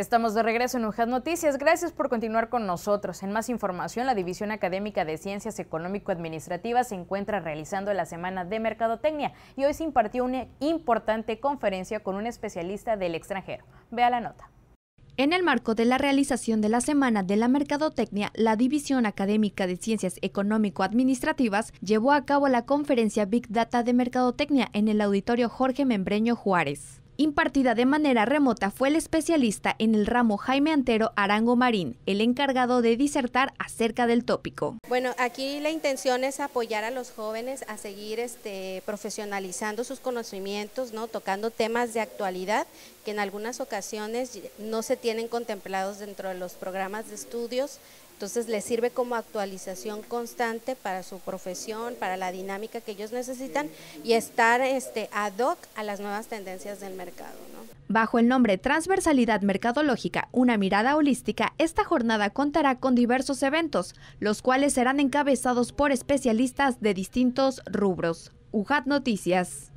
Estamos de regreso en UJAD Noticias. Gracias por continuar con nosotros. En más información, la División Académica de Ciencias Económico-Administrativas se encuentra realizando la Semana de Mercadotecnia y hoy se impartió una importante conferencia con un especialista del extranjero. Vea la nota. En el marco de la realización de la Semana de la Mercadotecnia, la División Académica de Ciencias Económico-Administrativas llevó a cabo la conferencia Big Data de Mercadotecnia en el Auditorio Jorge Membreño Juárez impartida de manera remota fue el especialista en el ramo Jaime Antero Arango Marín, el encargado de disertar acerca del tópico. Bueno, aquí la intención es apoyar a los jóvenes a seguir este, profesionalizando sus conocimientos, ¿no? tocando temas de actualidad que en algunas ocasiones no se tienen contemplados dentro de los programas de estudios entonces les sirve como actualización constante para su profesión, para la dinámica que ellos necesitan y estar este, ad hoc a las nuevas tendencias del mercado. Bajo el nombre Transversalidad Mercadológica, una mirada holística, esta jornada contará con diversos eventos, los cuales serán encabezados por especialistas de distintos rubros. UJAT Noticias.